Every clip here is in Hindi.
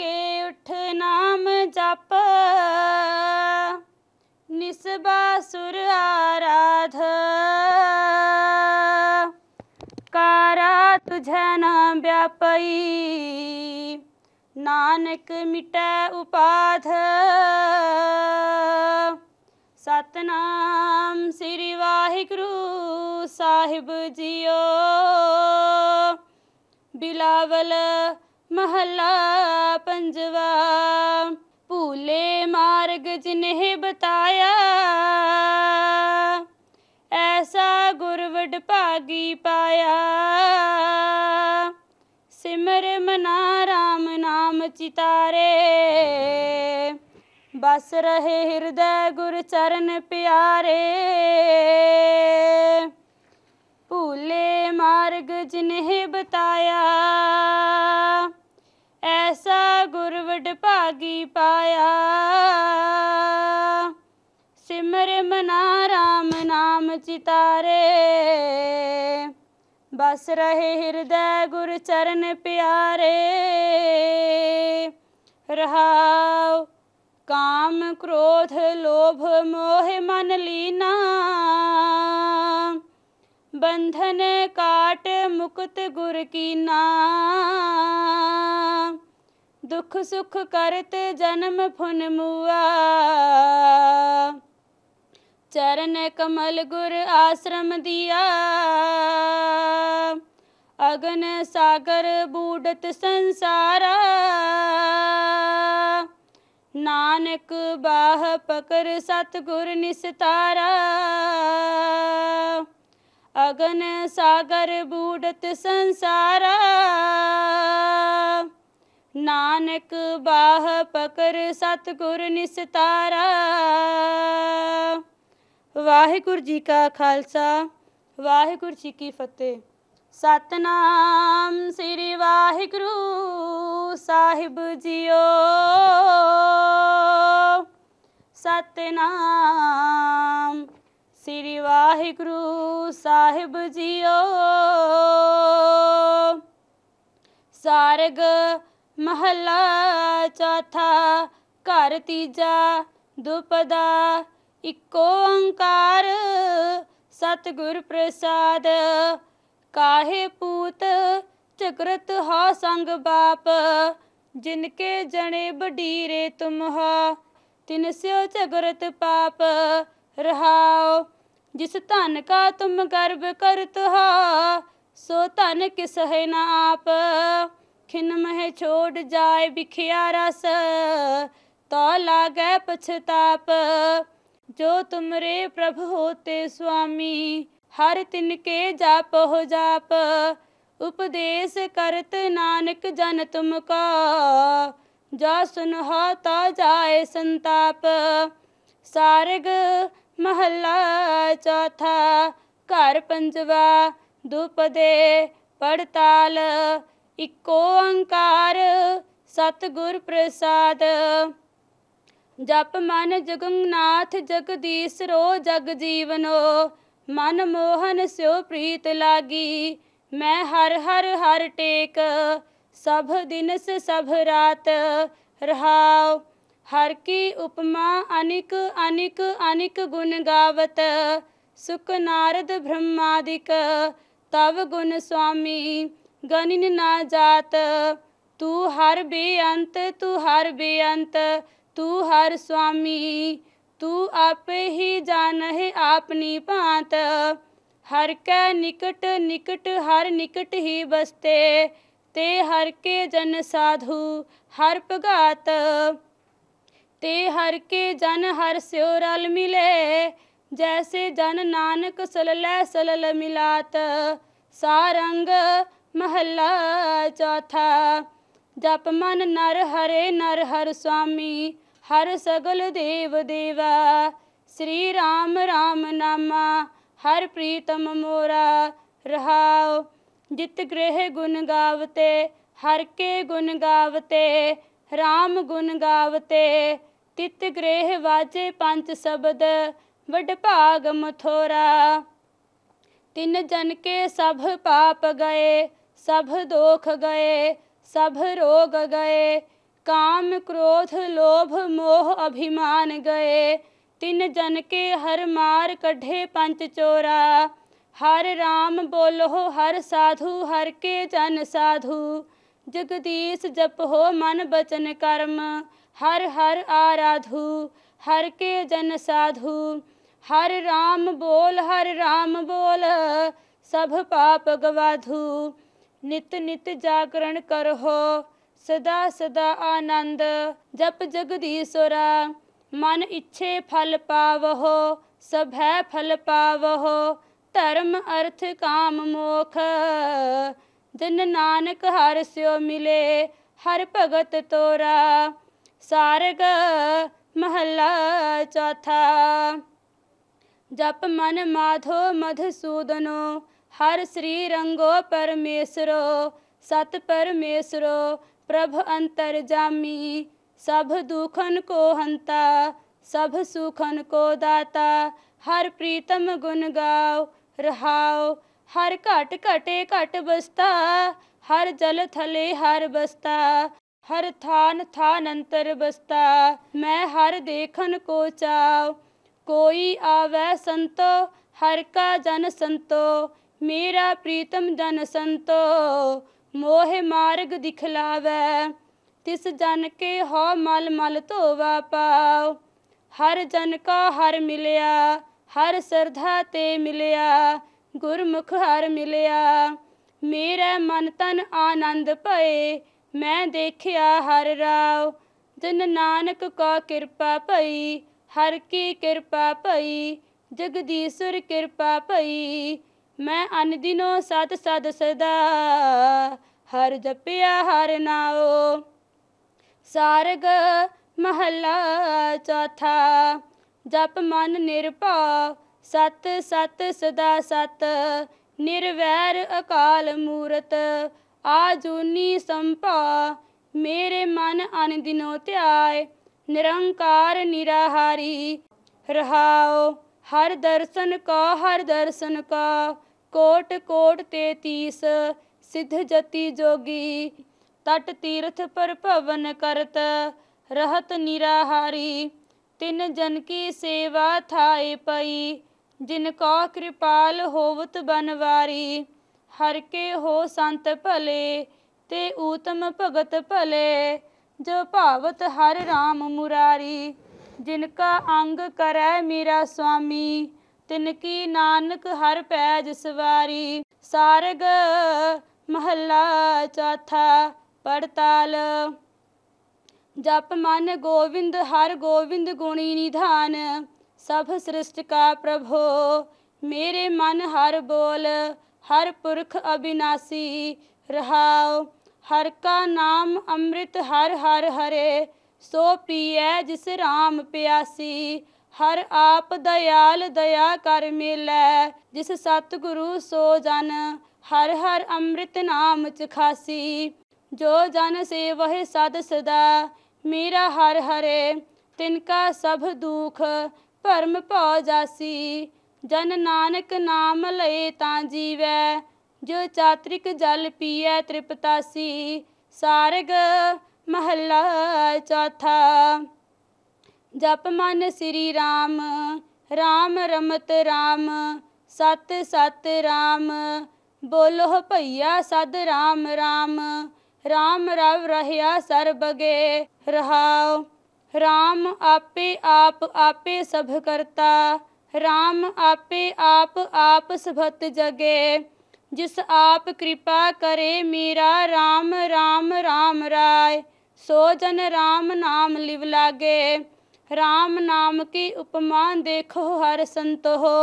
जागे उठ नाम जप निस्बासुर आराध कारा तुझे न व्यापई नानक मिट उपाध सतनाम श्री वाहिगुरु साहिब जियो बिलावल ਮਹੱਲਾ ਪੰਜਵਾ ਭੂਲੇ ਮਾਰਗ ਜਿਨਹਿ ਬਤਾਇਆ ਐਸਾ ਗੁਰਵਡ ਭਾਗੀ ਪਾਇਆ ਸਿਮਰ ਮਨਾ RAM ਨਾਮ ਚਿਤਾਰੇ ਬਸ ਰਹੇ ਹਿਰਦੈ ਗੁਰ ਚਰਨ ਪਿਆਰੇ ਭੂਲੇ ਮਾਰਗ ਜਿਨਹਿ ਬਤਾਇਆ ऐसा गुरवट भागी पाया सिमर मना राम नाम चितारे बस रहे हृदय गुर चरण प्यारे रहाओ काम क्रोध लोभ मोह मन लीना बंधन काट मुक्त गुर की ना दुख सुख करत जन्म फुन मुआ चरण कमल गुर आश्रम दिया अगन सागर बूढ़त संसारा नानक बाह पकर सतगुर निस्तारा ਅਗਨ ਸਾਗਰ ਬੂੜਤ ਸੰਸਾਰਾ ਨਾਨਕ ਬਾਹ ਪਕਰ ਸਤਗੁਰ ਨਿਸਤਾਰਾ ਵਾਹਿਗੁਰੂ ਜੀ ਕਾ ਖਾਲਸਾ ਵਾਹਿਗੁਰੂ ਜੀ ਕੀ ਫਤਿਹ ਸਤਨਾਮ ਸ੍ਰੀ ਵਾਹਿਗੁਰੂ ਸਾਹਿਬ ਜੀਓ ਸਤਨਾਮ ਸ੍ਰੀ ਵਾਹਿਗੁਰੂ ਸਾਹਿਬ ਜੀਓ ਸਾਰਗ ਮਹਲਾ ਚੌਥਾ ਘਰ ਤੀਜਾ ਦੁਪਦਾ ਇੱਕੋ ਓੰਕਾਰ ਸਤਗੁਰ ਪ੍ਰਸਾਦ ਕਾਹੇ ਪੂਤ ਚਕਰਤ ਹੋ ਸੰਗ ਬਾਪ ਜਿਨ ਕੇ ਜਣੇ ਬਡੀਰੇ ਤੁਮ ਹੋ ਤਿਨ ਸਿਓ ਚਗਰਤ ਪਾਪ रहाओ जिस धन का तुम गर्व करत हो सो धन किस है ना आप खिन मह छोड़ जाए बिखिया रस तो लागे पछताप जो तुमरे प्रभु होते स्वामी हर तिन के जाप हो जाप उपदेश करत नानक जन तुमको जा सुन हो तो जाए संताप सारग ਮਹੱਲਾ ਚੌਥਾ ਘਰ ਪੰਜਵਾ ਦੁਪਦੇ ਪੜਤਾਲ ਇੱਕੋ ਓੰਕਾਰ ਸਤਗੁਰ ਪ੍ਰਸਾਦ ਜਪ ਮਨ ਜਗੰਨਾਥ ਜਗਦੀਸ਼ ਰੋ ਜਗ ਜੀਵਨੋ ਮਨ ਮੋਹਨ ਸਿਉ ਪ੍ਰੀਤ ਲਾਗੀ ਮੈਂ ਹਰ ਹਰ ਹਰ ਟੇਕ ਸਭ ਦਿਨਸ ਸਭ ਰਾਤ ਰਹਾਉ हर की उपमा अनिक अनिक अनिक गुण गावत सुख नारद ब्रह्मादिक तव गुण स्वामी गणिन न जात तू हर बेअंत तू हर बेअंत तू हर स्वामी तू आप ही जान है आपनी पांत हर के निकट निकट हर निकट ही बसते ते हर के जन साधु हर पगात ते हर के जन हर स्यो रल मिले जैसे जन नानक सलल सलल मिलात सारंग महला चौथा जप मन नर हरे नर हर स्वामी हर सगल देव देवा श्री राम राम नामा हर प्रीतम मोरा रहाओ जित गृह गुण गावते हर के गुण गावते राम गुण गावते तित ग्रेह वाजे पंच शब्द ਵਡ मथोरा तिन ਤਿੰਨ ਜਨ ਕੇ ਸਭ ਪਾਪ ਗਏ ਸਭ ਦੋਖ ਗਏ रोग गए काम क्रोध लोभ मोह अभिमान गए तिन जन के हर मार कढ़े पंच चोरा हर राम बोलो हर साधु हर के जन साधु जगदीश जप हो मन बचन कर्म हर हर आराधु हर के जन साधु हर राम बोल हर राम बोल सब पाप गवाधु नित नित जागरण करहो सदा सदा आनंद जप जगदीशोरा मन इच्छे फल पावहो सब है फल पावहो धर्म अर्थ काम मोख जिन नानक हर स्यो मिले हर भगत तोरा सारग महला चौथा जप मन माधो मधुसूदनो हर श्री रंगो परमेश्वरो सत परमेश्वरो प्रभ अंतर जामी सब दुखन को हंता सब सुखन को दाता हर प्रीतम गुण गाओ रहाओ हर घट घटे घट बस्ता हर जल थले हर बस्ता हर थान थान अंतर बस्ता मैं हर देखन को चाव कोई आवे संतो हर का जन संतो मेरा प्रीतम जन संतो मोह मार्ग दिखलावे तिस जन के हो मल मल धोवा पाओ हर जन का हर मिलया हर श्रद्धा ते मिलया ਗੁਰਮੁਖ ਹਰ ਮਿਲਿਆ ਮੇਰੇ ਮਨ ਤਨ ਆਨੰਦ ਭਏ ਮੈਂ ਦੇਖਿਆ ਹਰ ਰਾਵ ਜਨ ਨਾਨਕ ਕਾ ਕਿਰਪਾ ਭਈ ਹਰ ਕੀ ਕਿਰਪਾ ਭਈ ਜਗਦੀਸ਼ਰ ਕਿਰਪਾ ਭਈ ਮੈਂ ਅਨ ਦਿਨੋ ਸਤ ਸਦ ਸਦਾ ਹਰ ਜਪਿਆ ਹਰ ਨਾਉ ਸਾਰਗ ਮਹਲਾ ਚੌਥਾ ਜਪ ਮਨ ਨਿਰਭਉ सत सत सदा सत निर्वैर अकाल मूरत आजूनी संपा मेरे मन अन दिनों त्याय निरंकार निराहारी रहाओ हर दर्शन का हर दर्शन का कोट कोट तेतीस सिद्ध जति जोगी तट तीर्थ पर पवन करत रहत निराहारी तिन जन की सेवा थाए पई ਜਿਨ ਕਾ ਕਿਰਪਾਲ ਹੋਵਤ ਬਨਵਾਰੀ ਹਰ ਕੇ ਹੋ ਸੰਤ ਭਲੇ ਤੇ ਊਤਮ ਭਗਤ ਭਲੇ ਜੋ ਭਾਵਤ ਹਰ RAM ਮੁਰਾਰੀ ਜਿਨ ਕਾ ਅੰਗ ਕਰੈ ਮੇਰਾ ਸੁਆਮੀ ਤਿਨ ਕੀ ਨਾਨਕ ਹਰ ਪੈ ਜਸਵਾਰੀ ਸਾਰਗ ਮਹੱਲਾ ਚੌਥਾ ਪੜਤਾਲ ਜਪ ਮਨ ਗੋਵਿੰਦ ਹਰ ਗੋਵਿੰਦ ਗੁਣੀ ਨਿਧਾਨ सब सृष्टि का प्रभो मेरे मन हर बोल हर पुरख अविनाशी रहाओ हर का नाम अमृत हर हर हरे सो पिए जिस राम प्यासी हर आप दयाल दया कर मिले जिस सतगुरु सो जन हर हर अमृत नाम चखासी जो जन से वह सद सदा मेरा हर हरे तिनका सब दुख ਭਰਮ ਭਉ ਜਾਸੀ ਜਨ ਨਾਨਕ ਨਾਮ ਲਏ ਤਾਂ ਜੀਵੈ ਜੋ ਚਾਤ੍ਰਿਕ ਜਲ ਪੀਐ ਤ੍ਰਿਪਤਾਸੀ ਸਾਰਗ ਮਹੱਲਾ ਚੌਥਾ ਜਪ ਮਨ ਸ੍ਰੀ ਰਾਮ ਰਾਮ ਰਮਤ ਰਾਮ ਸਤ ਸਤ ਰਾਮ ਬੋਲੋ ਭਈਆ ਸਦ ਰਾਮ ਰਾਮ ਰਾਮ ਰਵ ਰਹਿਆ ਸਰਬਗੇ ਰਹਾਓ राम आपे आप आपे सब करता राम आपे आप आप सभत जगे जिस आप कृपा करे मेरा राम राम राम राय सो जन राम नाम लिव लागे राम नाम की उपमा देखो हर संत हो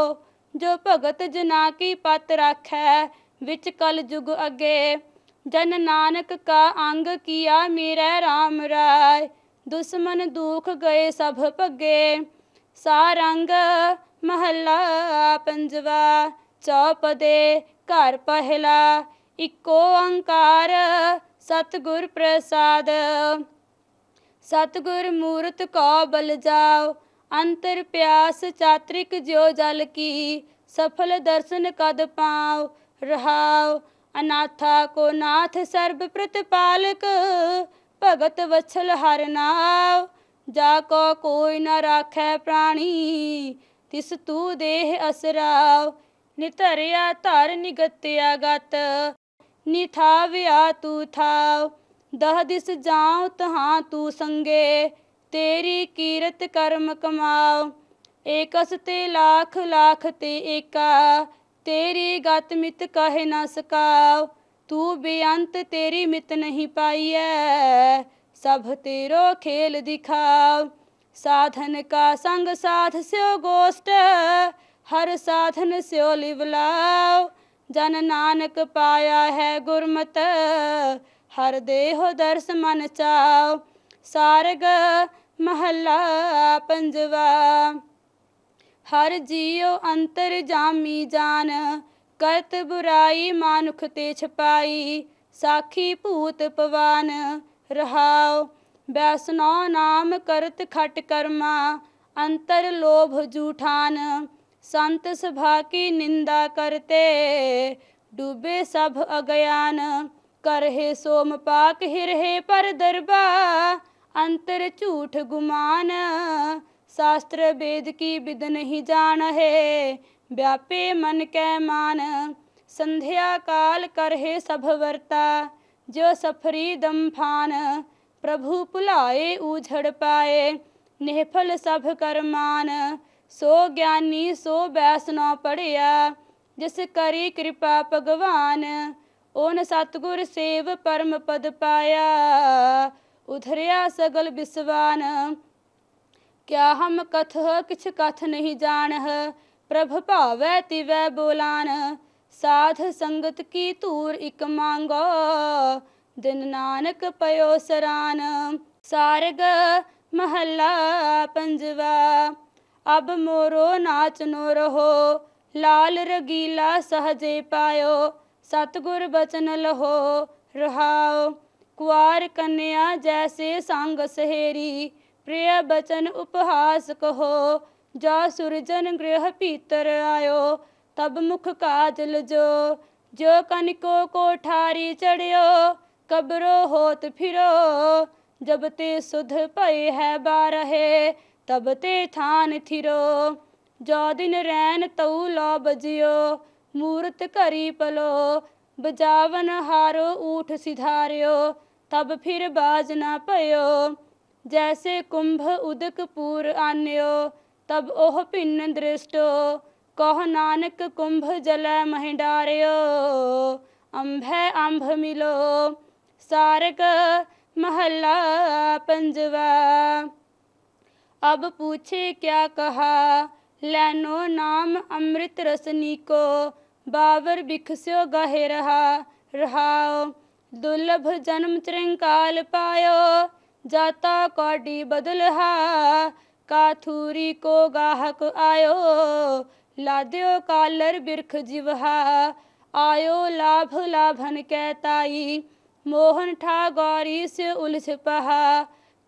जो भगत जना की पत रख है विच कल जुग अगे जन नानक का अंग किया मेरा राम राय दुश्मन दुख गए सब पगे सारंग महला पंजवा चौपदे घर पहला इको अंकार सतगुर प्रसाद सतगुर मूर्त कौ बल जाओ अंतर प्यास चात्रिक ज्यो जल की सफल दर्शन कद पाओ रहाओ अनाथा को नाथ सर्व प्रतिपालक ਭਗਤ ਵਛਲ ਹਰ ਨਾਮ ਜਾ ਕੋ ਕੋਈ ਨਾ ਰਾਖੈ ਪ੍ਰਾਣੀ ਤਿਸ ਤੂ ਦੇਹ ਅਸਰਾਵ ਨਿਤਰਿਆ ਧਰ ਨਿਗਤਿਆ ਗਤ ਨਿਥਾਵਿਆ ਤੂ ਥਾਵ ਦਹ ਦਿਸ ਜਾਉ ਤਹਾਂ ਤੂ ਸੰਗੇ ਤੇਰੀ ਕੀਰਤ ਕਰਮ ਕਮਾਉ ਏਕਸ ਤੇ ਲੱਖ ਲੱਖ ਤੇ ਏਕਾ ਤੇਰੀ ਗਤ ਮਿਤ ਕਹੇ ਨਾ ਸਕਾਉ तू बेअंत तेरी मित नहीं पाई है सब तेरो खेल दिखाओ साधन का संग साध स्यो गोष्ट हर साधन स्यो लिबलाओ जन नानक पाया है गुरमत हर देहो दर्श मन चाओ सारग महला पंजवा हर जियो अंतर जामी जान करत बुराई मानुख ते छपाई साखी भूत पवान रहाओ ਬੈਸਨੋ नाम करत खट करमा अंतर लोभ जूठान संत सभा की निंदा करते डूबे सब अज्ञान करहे सोम पाक हिरहे पर दरबा अंतर झूठ गुमान शास्त्र वेद की विद नहीं जान है व्यापे मन के मान संध्या काल करहे हे वर्ता जो सफरी दम्फान प्रभु पुलाए उझड़ पाए निहफल सब करमान सो ज्ञानी सो बैसना पड़िया जिस करी कृपा भगवान ओन सतगुर सेव परम पद पाया उधरिया सगल विश्वान क्या हम कथ किछ कथ नहीं जान है ਪ੍ਰਭ ਭਾਵੈ ਤਿਵੈ ਬੋਲਾਨ ਸਾਧ ਸੰਗਤ ਕੀ ਧੂਰ ਇਕ ਮੰਗੋ ਦਿਨ ਨਾਨਕ ਪਇਓ ਸਰਾਨ ਸਾਰਗ ਮਹੱਲਾ ਪੰਜਵਾ ਅਬ ਮੋਰੋ ਨਾਚ ਨੋ ਰਹੋ ਲਾਲ ਰਗੀਲਾ ਸਹਜੇ ਪਾਇਓ ਸਤਗੁਰ ਬਚਨ ਲਹੋ ਰਹਾਓ ਕੁਾਰ ਕੰਨਿਆ ਜੈਸੇ ਸੰਗ ਸਹੇਰੀ ਪ੍ਰਿਯ ਬਚਨ ਉਪਹਾਸ ਕਹੋ जा सुरजन गृह पीतर आयो तब मुख काजल जो जो कनिको कोठारी चढ़ियो कबरो होत फिरो जब ते सुध पय है बारहे तब ते थान थिरो जो दिन रैन तऊ लो बजियो मूर्त करी पलो बजावन हारो ऊठ सिधारियो तब फिर बाज ना पयो जैसे कुंभ पूर आन्यो तब ओह भिन्न दृष्टो कह नानक कुंभ जल महिंडारियो अंभ अम्भ अम्भ मिलो सारक महला पंजवा अब पूछे क्या कहा लैनो नाम अमृत रसनी को बाबर बिखस्यो गहे रहा रहाओ दुर्लभ जन्म चृंकाल पायो जाता कौडी बदलहा काथूरी को गाहक आयो लाद्यो कालर बिरख जिवहा आयो लाभ लाभन कहताई मोहन ठा गौरी से उलझ पहा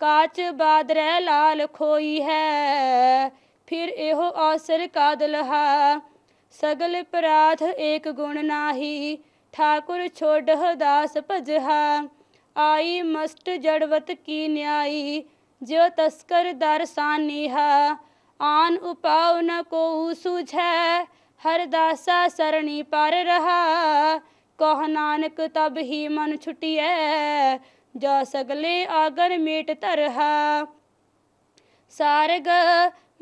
काच बादर लाल खोई है फिर एहो अवसर का दलहा सगल पराध एक गुण नाही ठाकुर छोड़ दास भजहा आई मस्त जड़वत की न्याई जो तस्कर दरसानिहा आन उपाव न को सूझ हर दासा सरणी पर रहा कह नानक तब ही मन छुटिए जो सगले आगर मेट तरहा सारग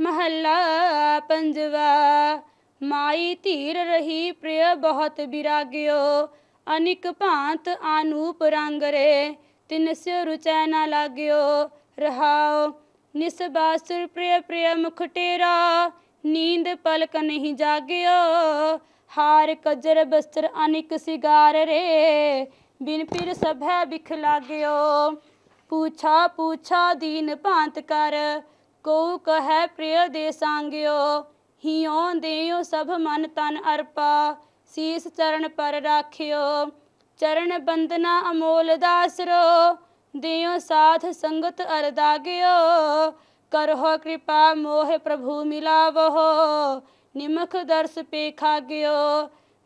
महला पंजवा माई तीर रही प्रिय बहुत बिराग्यो अनिक पांत आनूप रंग रे तिन से रुचै न लाग्यो रहाओ निस्बासुर प्रिय प्रिय मुखटेरा नींद पलक नहीं जागियो हार कजर बस्तर अनिक सिगार रे बिन पिर सभै बिख लाग्यो पूछा पूछा दीन भांत कर को कह प्रिय दे सांगियो हियो देयो सब मन तन अर्पा शीस चरण पर राखियो चरण बंदना अमोल दासरो ਦਿਓ ਸਾਥ ਸੰਗਤ ਅਰਦਾਗਿਓ ਕਰਹੁ ਕਿਰਪਾ ਮੋਹਿ ਪ੍ਰਭੂ ਮਿਲਾਵਹੁ ਨਿਮਖ ਦਰਸ ਪੇਖਾ ਗਿਓ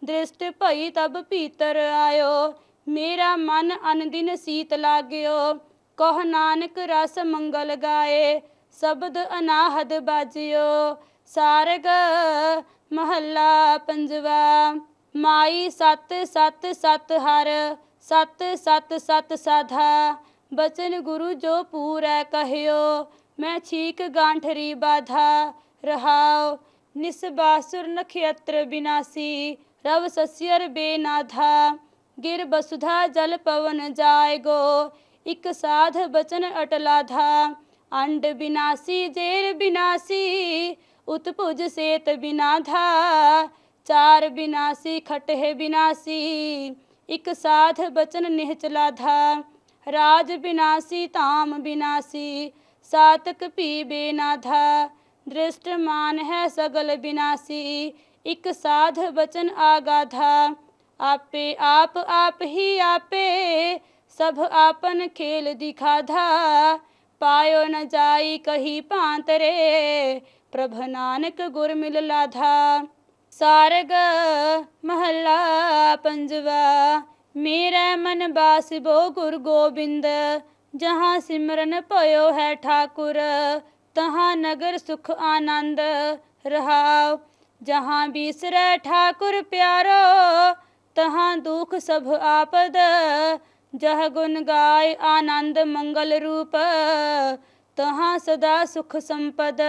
ਦ੍ਰਿਸ਼ਟ ਭਈ ਤਬ ਭੀਤਰ ਆਇਓ ਮੇਰਾ ਮਨ ਅਨਦਿਨ ਸੀਤ ਲਾਗਿਓ ਕਹ ਨਾਨਕ ਰਸ ਮੰਗਲ ਗਾਏ ਸ਼ਬਦ ਅਨਾਹਦ ਬਾਜਿਓ ਸਾਰਗ ਮਹੱਲਾ ਪੰਜਵਾ ਮਾਈ ਸਤ ਸਤ ਸਤ ਹਰ ਸਤ ਸਤ ਸਤ ਸਾਧਾ बचन गुरु जो पूरा कहो मैं छीक गांठरी बाधा रहाओ निस्बासुर नक्षत्र विनाशी रव सस्यर बेनाधा गिर बसुधा जल पवन जायगो इक साध बचन अटलाधा अंड विनाशी जेर विनाशी उत्पुज सेत बिनाधा चार विनाशी खटहे विनाशी इक साध बचन निहचलाधा राज विनाशी ताम विनाशी सातक पीबे दृष्ट मान है सगल विनाशी इक साध वचन आगाधा आपे आप आप ही आपे सब आपन खेल दिखा धा पायो न जाई कही पांतरे प्रभ नानक गुर मिल लाधा सारग महला पंजवा मेरा मन बो गुरु गोबिंद जहाँ सिमरन पयो है ठाकुर तहाँ नगर सुख आनंद रहा जहाँ बिसर ठाकुर प्यारो तहाँ दुख सब आपद जह गुण गाय आनंद मंगल रूप तहाँ सदा सुख संपद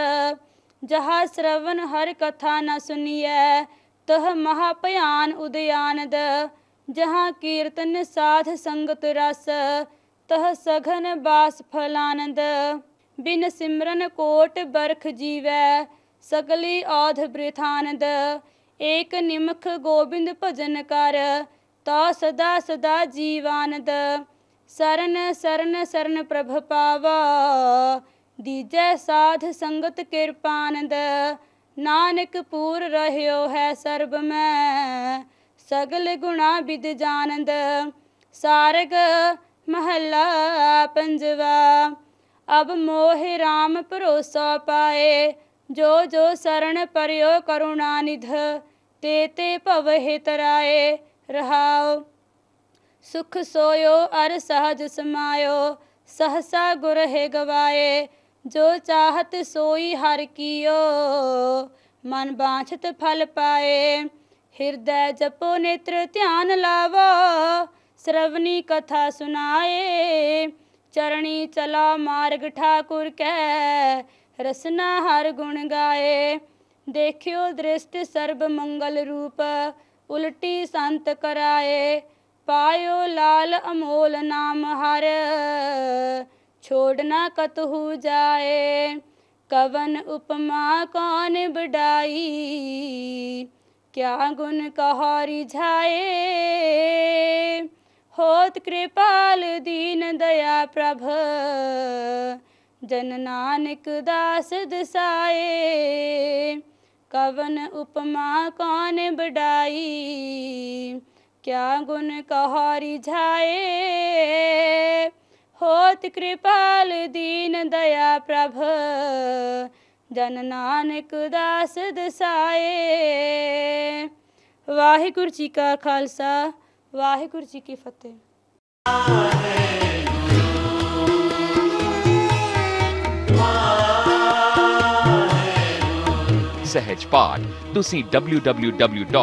जहाँ श्रवण हर कथा न सुनिए तह महाप्यान उदयान द जहाँ कीर्तन साध संगत रस तह सघन बास फलानंद बिन सिमरन कोट बरख जीवै सकली औध वृथानंद एक निमख गोविंद भजन कर तो सदा सदा जीवानंद शरण शरण शरण प्रभ पावा दीजय साध संगत कृपानंद नानक पूर रहो है सर्ब में ਸਗਲ ਗੁਣਾ ਬਿਦ ਜਾਣਦ ਸਾਰਗ ਮਹੱਲਾ ਪੰਜਵਾ ਅਬ ਮੋਹ RAM ਭਰੋਸਾ ਪਾਏ ਜੋ ਜੋ ਸਰਣ ਪਰਿਓ ਕਰੁਣਾ ਨਿਧ ਤੇ ਤੇ ਭਵ ਹਿਤ ਰਾਏ ਰਹਾਓ सुख सोयो अर सहज समायो सहसा गुर है गवाए जो चाहत सोई हर कियो मन बाछत फल पाए हृदय जपो नेत्र ध्यान लावा श्रवणी कथा सुनाए चरणी चला मार्ग ठाकुर कै रसना हर गुण गाए देखियो दृष्ट सर्व मंगल रूप उल्टी संत कराए पायो लाल अमोल नाम हर छोड़ना कतहु जाए कवन उपमा कौन बडाई क्या गुण कहो रिझाए होत कृपाल दीन दया प्रभ जन नानक दास दसाए कवन उपमा कौन बडाई क्या गुण कहो रिझाए होत कृपाल दीन दया प्रभ जन नानक दास दसाए वाहेगुरु जी का खालसा वाहेगुरु जी की फतेह सहज पाठ तुसी www.badusaheb.org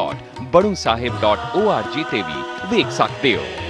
ਤੇ ਵੀ ਵੇਖ ਸਕਦੇ ਹੋ